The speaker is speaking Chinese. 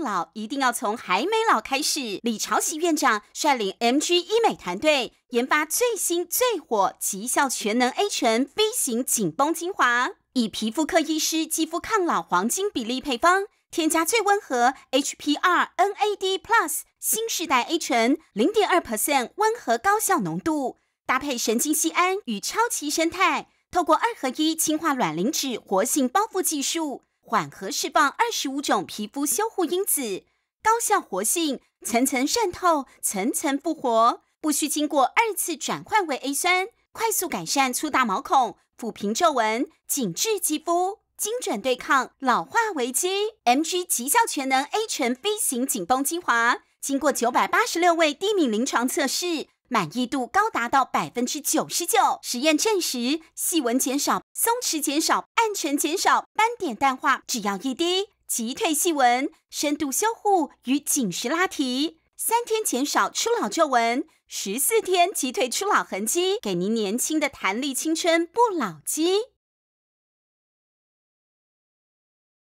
老一定要从还没老开始。李朝喜院长率领 MG 医美团队研发最新最火极效全能 A 醇 V 型紧绷精华，以皮肤科医师肌肤抗老黄金比例配方，添加最温和 H P R N A D Plus 新世代 A 醇零点二 percent 温和高效浓度，搭配神经酰胺与超级生态，透过二合一氢化卵磷脂活性包覆技术。缓和释放二十五种皮肤修护因子，高效活性层层渗透，层层复活，不需经过二次转换为 A 酸，快速改善粗大毛孔、抚平皱纹、紧致肌肤，精准对抗老化危机。MG 极效全能 A 醇飞型紧绷精华，经过九百八十六位低敏临床测试，满意度高达到百分之九十九。实验证实细纹减少。松弛减少，暗沉减少，斑点淡化，只要一滴，即退细纹，深度修护与紧实拉提，三天减少初老皱纹，十四天即退初老痕迹，给您年轻的弹力青春不老肌。